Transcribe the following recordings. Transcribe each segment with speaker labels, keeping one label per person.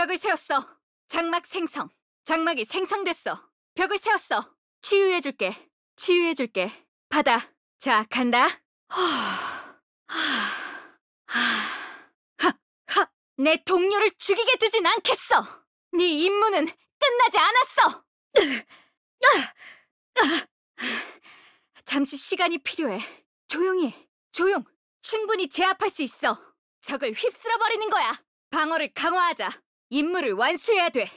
Speaker 1: 벽을 세웠어. 장막 생성. 장막이 생성됐어. 벽을 세웠어. 치유해줄게. 치유해줄게. 받아. 자, 간다. 하, 하, 하. 내 동료를 죽이게 두진 않겠어. 네 임무는 끝나지 않았어. 잠시 시간이 필요해. 조용히 해. 조용. 충분히 제압할 수 있어. 적을 휩쓸어버리는 거야. 방어를 강화하자. 임무를 완수해야 돼.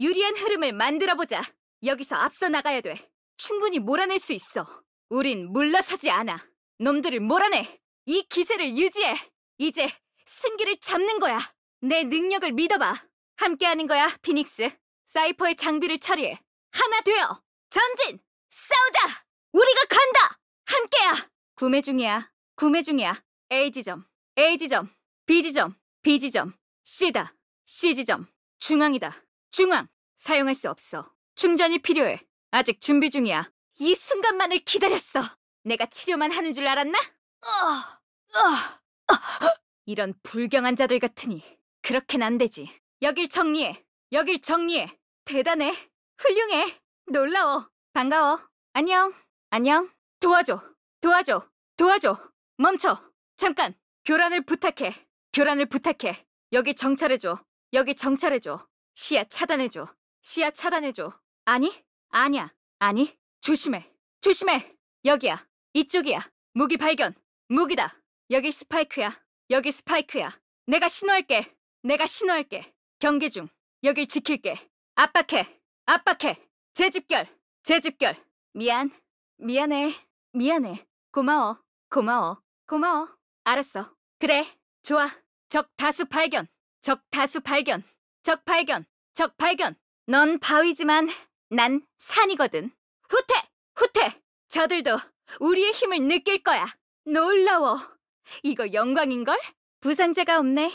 Speaker 1: 유리한 흐름을 만들어보자. 여기서 앞서 나가야 돼. 충분히 몰아낼 수 있어. 우린 물러서지 않아. 놈들을 몰아내. 이 기세를 유지해. 이제 승기를 잡는 거야. 내 능력을 믿어봐. 함께하는 거야, 피닉스. 사이퍼의 장비를 처리해. 하나 되어 전진! 싸우자! 우리가 간다! 함께야! 구매 중이야. 구매 중이야. A 지점, A 지점, B 지점, B 지점, C다. C 지점 중앙이다. 중앙 사용할 수 없어. 충전이 필요해. 아직 준비 중이야. 이 순간만을 기다렸어. 내가 치료만 하는 줄 알았나? 어, 어, 어. 이런 불경한 자들 같으니 그렇게는 안 되지. 여길 정리해. 여길 정리해. 대단해. 훌륭해. 놀라워. 반가워. 안녕. 안녕. 도와줘. 도와줘. 도와줘. 멈춰. 잠깐. 교란을 부탁해. 교란을 부탁해. 여기 정찰해줘. 여기 정찰해줘. 시야 차단해줘. 시야 차단해줘. 아니? 아니야. 아니? 조심해. 조심해. 여기야. 이쪽이야. 무기 발견. 무기다. 여기 스파이크야. 여기 스파이크야. 내가 신호할게. 내가 신호할게. 경계 중. 여길 지킬게. 압박해. 압박해. 재집결. 재집결. 미안. 미안해. 미안해. 고마워. 고마워. 고마워. 알았어. 그래. 좋아. 적 다수 발견. 적 다수 발견. 적 발견. 적 발견. 넌 바위지만 난 산이거든. 후퇴! 후퇴! 저들도 우리의 힘을 느낄 거야. 놀라워. 이거 영광인걸? 부상자가 없네.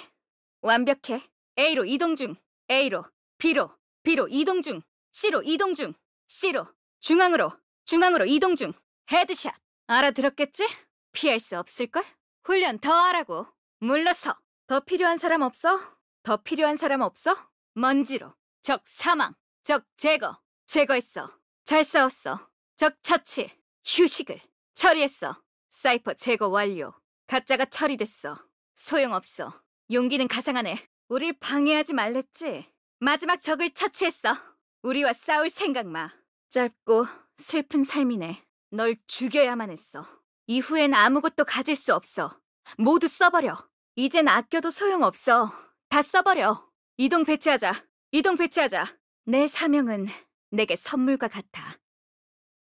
Speaker 1: 완벽해. A로 이동 중. A로. B로. B로 이동 중. C로 이동 중. C로. 중앙으로. 중앙으로 이동 중. 헤드샷. 알아들었겠지? 피할 수 없을걸? 훈련 더 하라고. 물러서. 더 필요한 사람 없어? 더 필요한 사람 없어? 먼지로. 적 사망. 적 제거. 제거했어. 잘 싸웠어. 적 처치. 휴식을. 처리했어. 사이퍼 제거 완료. 가짜가 처리됐어. 소용없어. 용기는 가상하네. 우릴 방해하지 말랬지? 마지막 적을 처치했어. 우리와 싸울 생각 마. 짧고 슬픈 삶이네. 널 죽여야만 했어. 이후엔 아무것도 가질 수 없어. 모두 써버려. 이젠 아껴도 소용없어. 다 써버려. 이동 배치하자. 이동 배치하자. 내 사명은 내게 선물과 같아.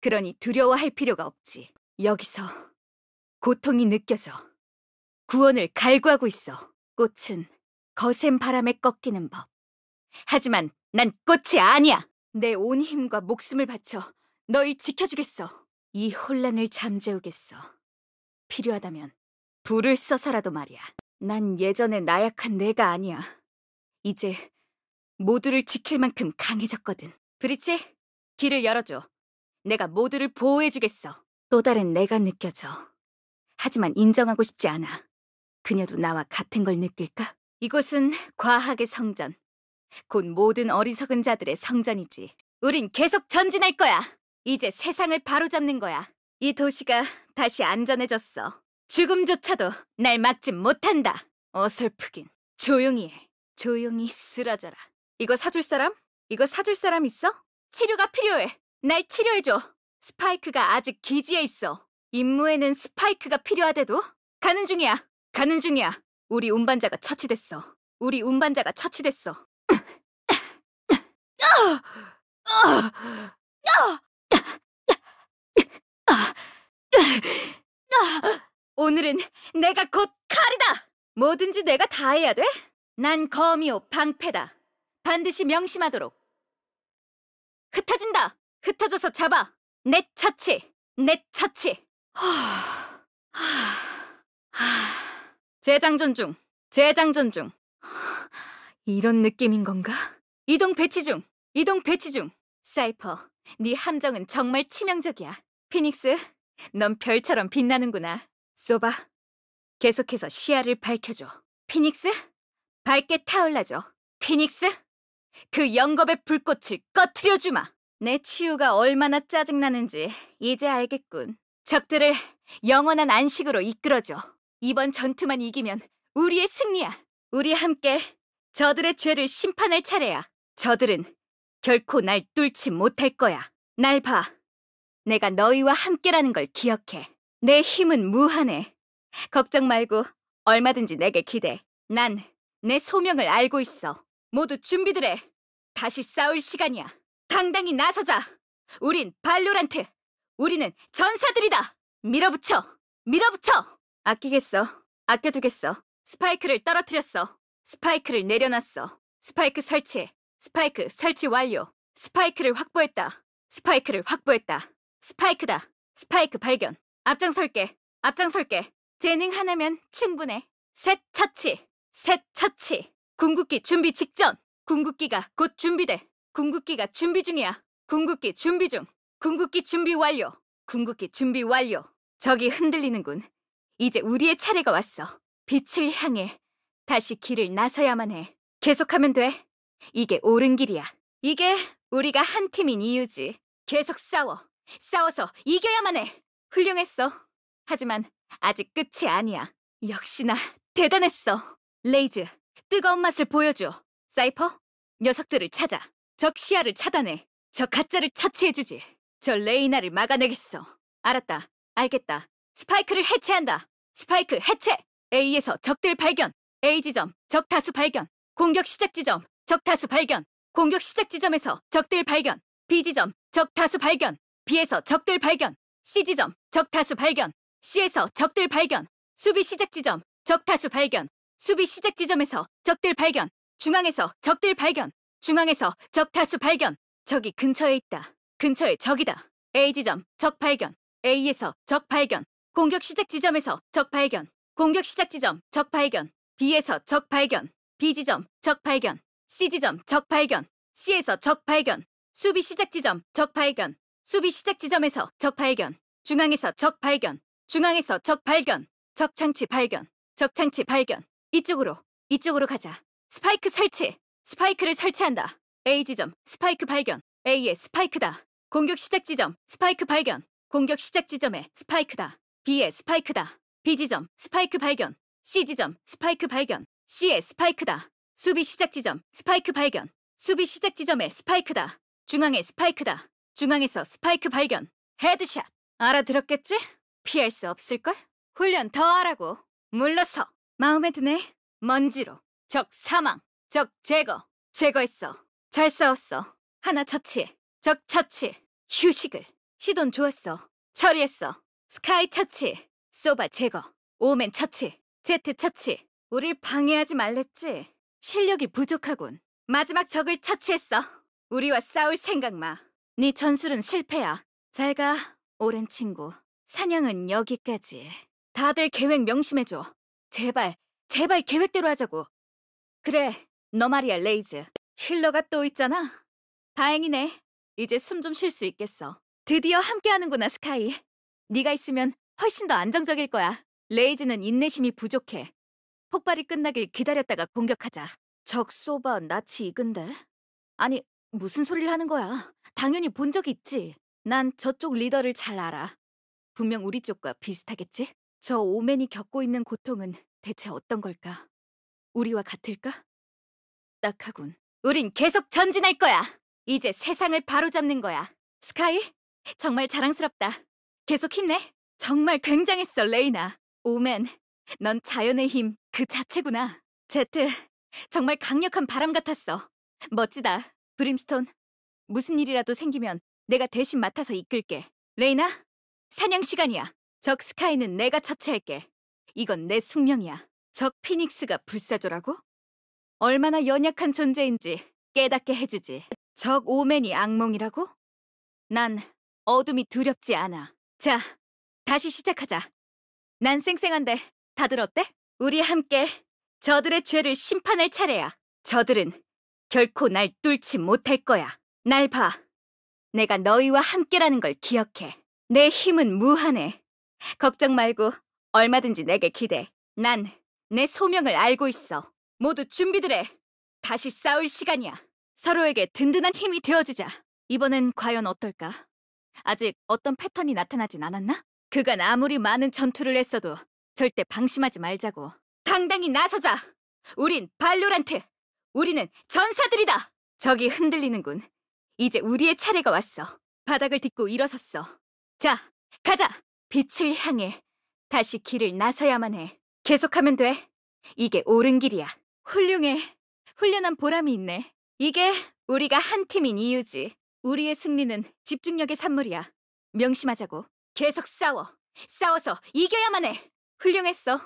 Speaker 1: 그러니 두려워할 필요가 없지. 여기서 고통이 느껴져. 구원을 갈구하고 있어. 꽃은 거센 바람에 꺾이는 법. 하지만 난 꽃이 아니야. 내 온 힘과 목숨을 바쳐 널 지켜주겠어. 이 혼란을 잠재우겠어. 필요하다면 불을 써서라도 말이야. 난 예전의 나약한 내가 아니야. 이제 모두를 지킬 만큼 강해졌거든. 브리지 길을 열어줘. 내가 모두를 보호해주겠어. 또 다른 내가 느껴져. 하지만 인정하고 싶지 않아. 그녀도 나와 같은 걸 느낄까? 이곳은 과학의 성전. 곧 모든 어리석은 자들의 성전이지. 우린 계속 전진할 거야. 이제 세상을 바로잡는 거야. 이 도시가 다시 안전해졌어. 죽음조차도 날 막지 못한다. 어설프긴. 조용히 해. 조용히 쓰라져라. 이거 사줄 사람? 이거 사줄 사람 있어? 치료가 필요해. 날 치료해줘. 스파이크가 아직 기지에 있어. 임무에는 스파이크가 필요하대도? 가는 중이야. 가는 중이야. 우리 운반자가 처치됐어. 우리 운반자가 처치됐어. 오늘은 내가 곧 칼이다! 뭐든지 내가 다 해야 돼? 난거미오 방패다. 반드시 명심하도록. 흩어진다! 흩어져서 잡아! 내 차치! 내 차치! 하... 하... 하... 재장전 중! 재장전 중! 이런 느낌인 건가? 이동 배치 중! 이동 배치 중! 사이퍼, 네 함정은 정말 치명적이야. 피닉스, 넌 별처럼 빛나는구나. 쏘바 계속해서 시야를 밝혀줘. 피닉스, 밝게 타올라줘. 피닉스, 그 영겁의 불꽃을 꺼트려주마. 내 치유가 얼마나 짜증나는지 이제 알겠군. 적들을 영원한 안식으로 이끌어줘. 이번 전투만 이기면 우리의 승리야. 우리 함께 저들의 죄를 심판할 차례야. 저들은 결코 날 뚫지 못할 거야. 날 봐. 내가 너희와 함께라는 걸 기억해. 내 힘은 무한해. 걱정 말고 얼마든지 내게 기대. 난 내 소명을 알고 있어. 모두 준비들 해. 다시 싸울 시간이야. 당당히 나서자. 우린 발로란트. 우리는 전사들이다. 밀어붙여. 밀어붙여. 아끼겠어. 아껴두겠어. 스파이크를 떨어뜨렸어. 스파이크를 내려놨어. 스파이크 설치. 스파이크 설치 완료. 스파이크를 확보했다. 스파이크를 확보했다. 스파이크다. 스파이크 발견. 앞장설게. 앞장설게. 재능 하나면 충분해. 셋 차치. 셋 차치. 궁극기 준비 직전. 궁극기가 곧 준비돼. 궁극기가 준비 중이야. 궁극기 준비 중. 궁극기 준비 완료. 궁극기 준비 완료. 저기 흔들리는군. 이제 우리의 차례가 왔어. 빛을 향해 다시 길을 나서야만 해. 계속하면 돼. 이게 옳은 길이야. 이게 우리가 한 팀인 이유지. 계속 싸워. 싸워서 이겨야만 해. 훌륭했어. 하지만 아직 끝이 아니야. 역시나 대단했어. 레이즈, 뜨거운 맛을 보여줘. 사이퍼, 녀석들을 찾아. 적 시야를 차단해. 저 가짜를 처치해주지. 저 레이나를 막아내겠어. 알았다. 알겠다. 스파이크를 해체한다. 스파이크 해체! A에서 적들 발견. A 지점, 적 다수 발견. 공격 시작 지점, 적 다수 발견. 공격 시작 지점에서 적들 발견. B 지점, 적 다수 발견. B에서 적들 발견. C 지점, 적 다수 발견. C에서 적들 발견. 수비 시작 지점. 적 다수 발견. 수비 시작 지점에서 적들 발견. 중앙에서 적들 발견. 중앙에서 적 다수 발견. 적이 근처에 있다. 근처에 적이다. A 지점 적 발견. A에서 적 발견. 공격 시작 지점에서 적 발견. 공격 시작 지점 적 발견. B에서 적 발견. B 지점 적 발견. C 지점 적 발견. C에서 적 발견. 수비 시작 지점 적 발견. 수비 시작 지점에서 적 발견. 중앙에서 적 발견. 중앙에서 적 발견. 적 장치 발견. 적 장치 발견. 이쪽으로. 이쪽으로 가자. 스파이크 설치. 스파이크를 설치한다. A 지점 스파이크 발견. A의 스파이크다. 공격 시작 지점 스파이크 발견. 공격 시작 지점에 스파이크다. B의 스파이크다. B 지점 스파이크 발견. C 지점 스파이크 발견. C의 스파이크다. 수비 시작 지점 스파이크 발견. 수비 시작 지점에 스파이크다. 중앙에 스파이크다. 중앙에서 스파이크 발견. 헤드샷. 알아들었겠지? 피할 수 없을걸? 훈련 더 하라고. 물러서. 마음에 드네. 먼지로. 적 사망. 적 제거. 제거했어. 잘 싸웠어. 하나 처치. 적 처치. 휴식을. 시돈 좋았어. 처리했어. 스카이 처치. 소바 제거. 오멘 처치. 제트 처치. 우릴 방해하지 말랬지? 실력이 부족하군. 마지막 적을 처치했어. 우리와 싸울 생각 마. 네 전술은 실패야. 잘 가. 오랜 친구, 사냥은 여기까지. 다들 계획 명심해줘. 제발, 제발 계획대로 하자고. 그래, 너 말이야, 레이즈. 힐러가 또 있잖아. 다행이네. 이제 숨 좀 쉴 수 있겠어. 드디어 함께하는구나, 스카이. 네가 있으면 훨씬 더 안정적일 거야. 레이즈는 인내심이 부족해. 폭발이 끝나길 기다렸다가 공격하자. 적소바 나치 이근은데 아니, 무슨 소리를 하는 거야? 당연히 본 적 있지. 난 저쪽 리더를 잘 알아. 분명 우리 쪽과 비슷하겠지? 저 오맨이 겪고 있는 고통은 대체 어떤 걸까? 우리와 같을까? 딱하군. 우린 계속 전진할 거야. 이제 세상을 바로잡는 거야. 스카이, 정말 자랑스럽다. 계속 힘내. 정말 굉장했어, 레이나. 오맨, 넌 자연의 힘 그 자체구나. 제트, 정말 강력한 바람 같았어. 멋지다, 브림스톤. 무슨 일이라도 생기면 내가 대신 맡아서 이끌게. 레이나, 사냥 시간이야. 적 스카이는 내가 처치할게. 이건 내 숙명이야. 적 피닉스가 불사조라고? 얼마나 연약한 존재인지 깨닫게 해주지. 적 오맨이 악몽이라고? 난 어둠이 두렵지 않아. 자, 다시 시작하자. 난 쌩쌩한데 다들 어때? 우리 함께 저들의 죄를 심판할 차례야. 저들은 결코 날 뚫지 못할 거야. 날 봐. 내가 너희와 함께라는 걸 기억해. 내 힘은 무한해. 걱정 말고 얼마든지 내게 기대. 난 내 소명을 알고 있어. 모두 준비들 해. 다시 싸울 시간이야. 서로에게 든든한 힘이 되어주자. 이번엔 과연 어떨까? 아직 어떤 패턴이 나타나진 않았나? 그간 아무리 많은 전투를 했어도 절대 방심하지 말자고. 당당히 나서자! 우린 발로란트! 우리는 전사들이다! 적이 흔들리는군. 이제 우리의 차례가 왔어. 바닥을 딛고 일어섰어. 자, 가자! 빛을 향해. 다시 길을 나서야만 해. 계속하면 돼. 이게 옳은 길이야. 훌륭해. 훈련한 보람이 있네. 이게 우리가 한 팀인 이유지. 우리의 승리는 집중력의 산물이야. 명심하자고. 계속 싸워. 싸워서 이겨야만 해. 훌륭했어.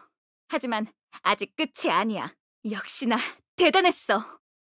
Speaker 1: 하지만 아직 끝이 아니야. 역시나 대단했어.